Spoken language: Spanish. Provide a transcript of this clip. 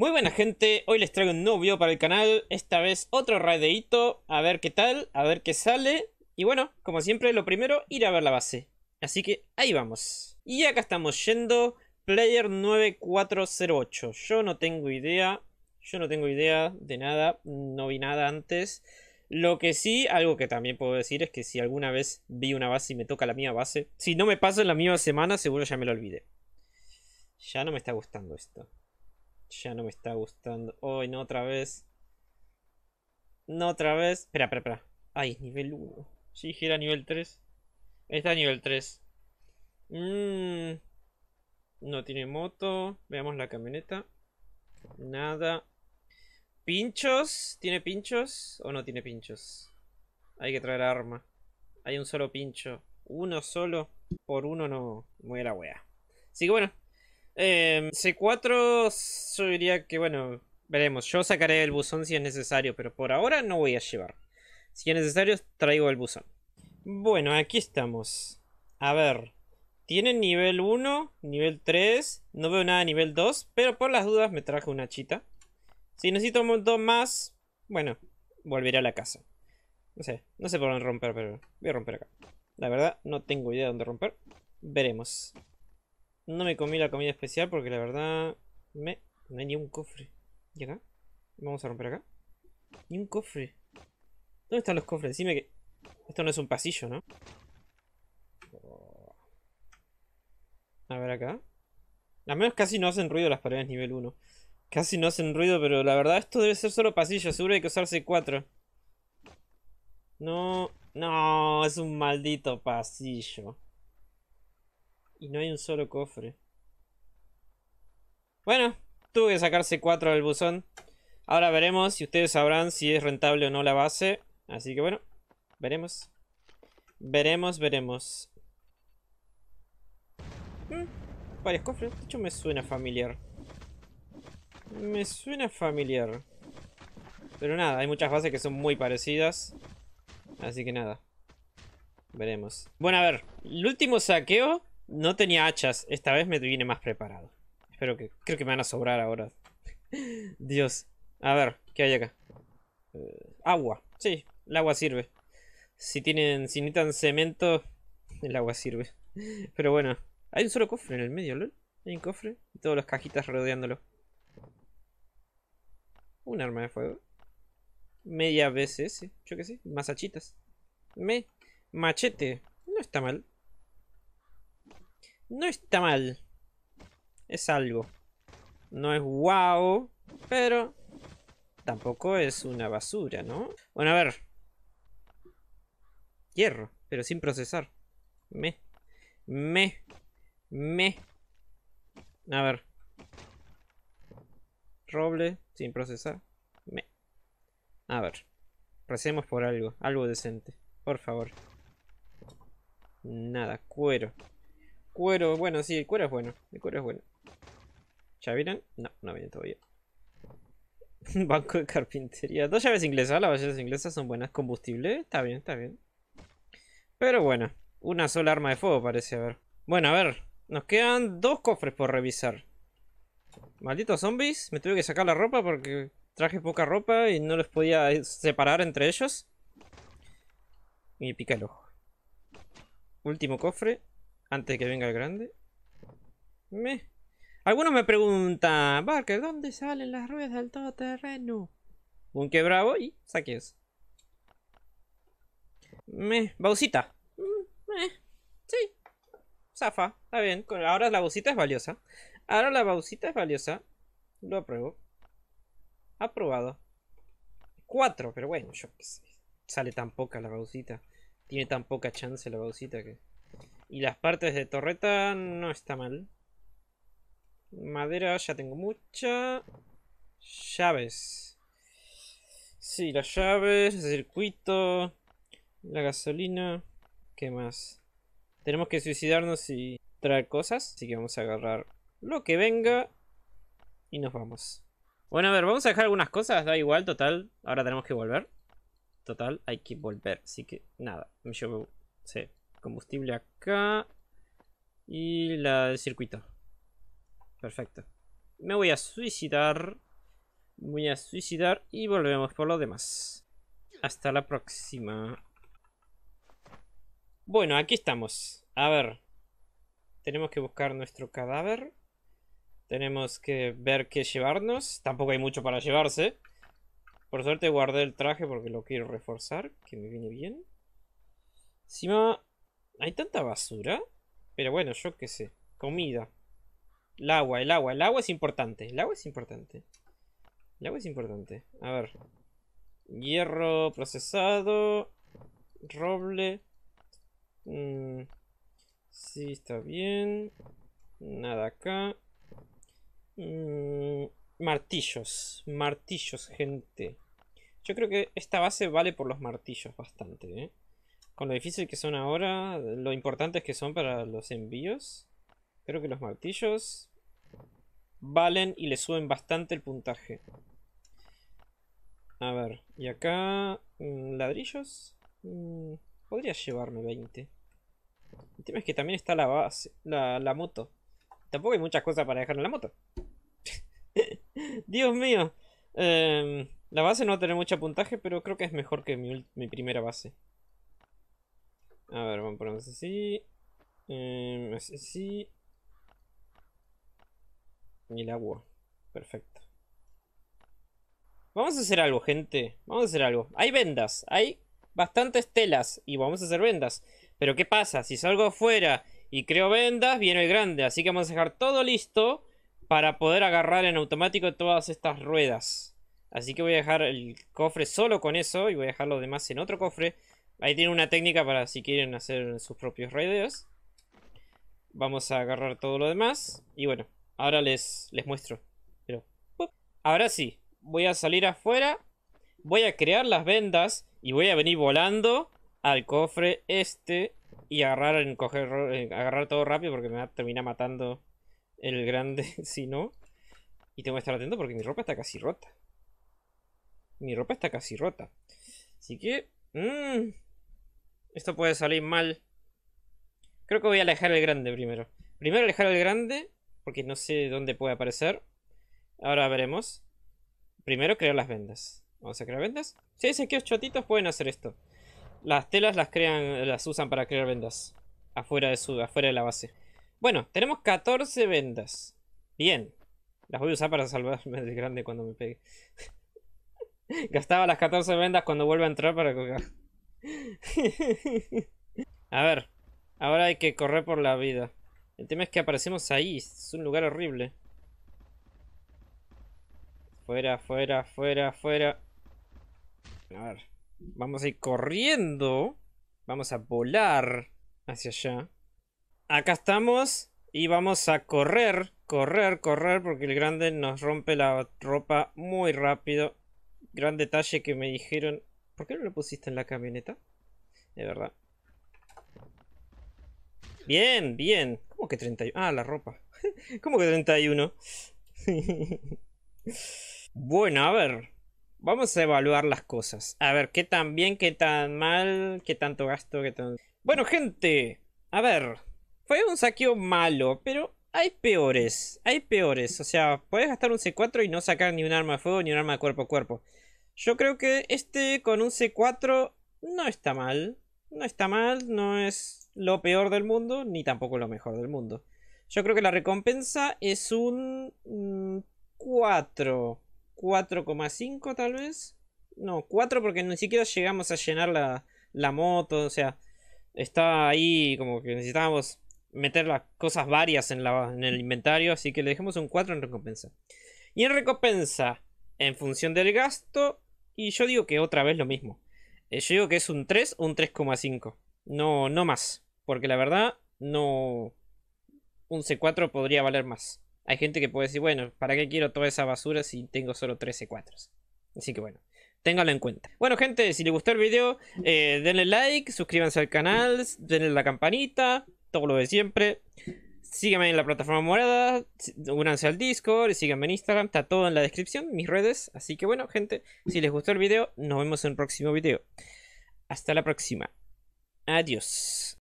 Muy buena gente, hoy les traigo un nuevo video para el canal, esta vez otro raidito, a ver qué tal, a ver qué sale. Y bueno, como siempre, lo primero, ir a ver la base. Así que ahí vamos. Y acá estamos yendo, Player 9408. Yo no tengo idea, yo no tengo idea de nada, no vi nada antes. Lo que sí, algo que también puedo decir es que si alguna vez vi una base y me toca la mía base, si no me pasa en la misma semana, seguro ya me lo olvide Ya no me está gustando esto. Ya no me está gustando. Hoy no otra vez. No otra vez. Espera, espera, espera. Ay, nivel 1. Sí, era nivel 3. Está nivel 3. Mm. No tiene moto. Veamos la camioneta. Nada. ¿Pinchos? ¿Tiene pinchos? ¿O no tiene pinchos? Hay que traer arma. Hay un solo pincho. Uno solo. Por uno no. la wea. Así que bueno. Em, C4 yo diría que, bueno, veremos. Yo sacaré el buzón si es necesario, pero por ahora no voy a llevar. Si es necesario, traigo el buzón. Bueno, aquí estamos. A ver. Tienen nivel 1, nivel 3. No veo nada nivel 2, pero por las dudas me traje una chita. Si necesito un montón más, bueno, volveré a la casa. No sé, no sé por dónde romper, pero voy a romper acá. La verdad, no tengo idea dónde romper. Veremos. No me comí la comida especial porque la verdad... Me... No hay ni un cofre. ¿Y acá? Vamos a romper acá. Ni un cofre. ¿Dónde están los cofres? Dime que... Esto no es un pasillo, ¿no? A ver acá. Al menos casi no hacen ruido las paredes nivel 1. Casi no hacen ruido, pero la verdad esto debe ser solo pasillo. Seguro hay que usarse 4. No... No, es un maldito pasillo. Y no hay un solo cofre. Bueno, tuve que sacarse cuatro del buzón. Ahora veremos si ustedes sabrán si es rentable o no la base. Así que bueno, veremos. Veremos, veremos. Mm, varios cofres. De hecho me suena familiar. Me suena familiar. Pero nada, hay muchas bases que son muy parecidas. Así que nada. Veremos. Bueno, a ver. El último saqueo no tenía hachas, esta vez me vine más preparado. Espero que, creo que me van a sobrar ahora. Dios. A ver, ¿qué hay acá? Eh, agua. Sí, el agua sirve. Si tienen, si necesitan cemento, el agua sirve. Pero bueno, hay un solo cofre en el medio, ¿lol? Hay un cofre y todas las cajitas rodeándolo. Un arma de fuego. Media BCS, yo qué sé, más Me. Machete. No está mal. No está mal. Es algo. No es guau pero tampoco es una basura, ¿no? Bueno, a ver. Hierro, pero sin procesar. Me. Me. Me. A ver. Roble, sin procesar. Me. A ver. Recemos por algo. Algo decente. Por favor. Nada, cuero cuero, bueno, sí, el cuero es bueno. El cuero es bueno. ¿Ya vienen? No, no vienen todavía. Banco de carpintería. Dos llaves inglesas. Las llaves inglesas son buenas. Combustible. Está bien, está bien. Pero bueno. Una sola arma de fuego parece haber. Bueno, a ver. Nos quedan dos cofres por revisar. Malditos zombies. Me tuve que sacar la ropa porque traje poca ropa y no los podía separar entre ellos. Y me pica el ojo. Último cofre. Antes de que venga el grande. Me... Algunos me preguntan, Barker, ¿dónde salen las ruedas del todoterreno? Un que bravo y saques. Me... Bausita. Mm, me... Sí. Zafa. Está bien. Ahora la bausita es valiosa. Ahora la bausita es valiosa. Lo apruebo. Aprobado. Cuatro, pero bueno, yo Sale tan poca la bausita. Tiene tan poca chance la bausita que... Y las partes de torreta no está mal. Madera ya tengo mucha. Llaves. Sí, las llaves, el circuito, la gasolina. ¿Qué más? Tenemos que suicidarnos y traer cosas. Así que vamos a agarrar lo que venga y nos vamos. Bueno, a ver, vamos a dejar algunas cosas. Da igual, total. Ahora tenemos que volver. Total, hay que volver. Así que nada, yo sí. Combustible acá. Y la del circuito. Perfecto. Me voy a suicidar. Voy a suicidar y volvemos por lo demás. Hasta la próxima. Bueno, aquí estamos. A ver. Tenemos que buscar nuestro cadáver. Tenemos que ver qué llevarnos. Tampoco hay mucho para llevarse. Por suerte guardé el traje porque lo quiero reforzar. Que me viene bien. Encima ¿Hay tanta basura? Pero bueno, yo qué sé. Comida. El agua, el agua. El agua es importante. El agua es importante. El agua es importante. A ver. Hierro procesado. Roble. Mm, sí, está bien. Nada acá. Mm, martillos. Martillos, gente. Yo creo que esta base vale por los martillos bastante, ¿eh? con lo difícil que son ahora, lo importantes que son para los envíos. Creo que los martillos valen y le suben bastante el puntaje. A ver, y acá... Mm, ¿Ladrillos? Mm, podría llevarme 20. El tema es que también está la base, la, moto. Tampoco hay muchas cosas para dejar en la moto. Dios mío. Em, la base no va a tener mucho puntaje, pero creo que es mejor que mi, mi primera base. A ver, vamos a ponernos así. Em, así. Y el agua. Perfecto. Vamos a hacer algo, gente. Vamos a hacer algo. Hay vendas. Hay bastantes telas. Y vamos a hacer vendas. Pero ¿qué pasa? Si salgo afuera y creo vendas, viene el grande. Así que vamos a dejar todo listo para poder agarrar en automático todas estas ruedas. Así que voy a dejar el cofre solo con eso y voy a dejar los demás en otro cofre. Ahí tiene una técnica para si quieren hacer sus propios raideos. Vamos a agarrar todo lo demás. Y bueno, ahora les, les muestro. Pero, ahora sí, voy a salir afuera. Voy a crear las vendas. Y voy a venir volando al cofre este. Y agarrar, eh, agarrar todo rápido porque me va a terminar matando el grande si no. Y tengo que estar atento porque mi ropa está casi rota. Mi ropa está casi rota. Así que... Mm, esto puede salir mal. Creo que voy a alejar el grande primero. Primero alejar el grande, porque no sé dónde puede aparecer. Ahora veremos. Primero crear las vendas. Vamos a crear vendas. Si dicen que los chotitos pueden hacer esto. Las telas las crean, las usan para crear vendas. Afuera de, su, afuera de la base. Bueno, tenemos 14 vendas. Bien. Las voy a usar para salvarme del grande cuando me pegue. Gastaba las 14 vendas cuando vuelva a entrar para coger. A ver, ahora hay que correr por la vida. El tema es que aparecemos ahí, es un lugar horrible. Fuera, fuera, fuera, fuera. A ver, vamos a ir corriendo. Vamos a volar hacia allá. Acá estamos y vamos a correr, correr, correr, porque el grande nos rompe la ropa muy rápido. Gran detalle que me dijeron ¿Por qué no lo pusiste en la camioneta? De verdad. Bien, bien. ¿Cómo que 31? Ah, la ropa. ¿Cómo que 31? bueno, a ver. Vamos a evaluar las cosas. A ver, qué tan bien, qué tan mal, qué tanto gasto, qué tan... Bueno, gente. A ver. Fue un saqueo malo, pero hay peores. Hay peores. O sea, puedes gastar un C4 y no sacar ni un arma de fuego ni un arma de cuerpo a cuerpo. Yo creo que este con un C4 no está mal. No está mal, no es lo peor del mundo, ni tampoco lo mejor del mundo. Yo creo que la recompensa es un 4. Mm, 4,5 tal vez. No, 4 porque ni siquiera llegamos a llenar la, moto. O sea, está ahí como que necesitábamos meter las cosas varias en, la, en el inventario. Así que le dejamos un 4 en recompensa. Y en recompensa, en función del gasto, y yo digo que otra vez lo mismo. Eh, yo digo que es un 3 o un 3,5. No, no más. Porque la verdad, no. Un C4 podría valer más. Hay gente que puede decir, bueno, ¿para qué quiero toda esa basura si tengo solo 3 C4s? Así que bueno ténganlo en cuenta. Bueno, gente, si les gustó el video, eh, denle like, suscríbanse al canal, denle la campanita, todo lo de siempre. Síganme en la plataforma morada, únanse al Discord, síganme en Instagram, está todo en la descripción, mis redes. Así que bueno, gente, si les gustó el video, nos vemos en un próximo video. Hasta la próxima. Adiós.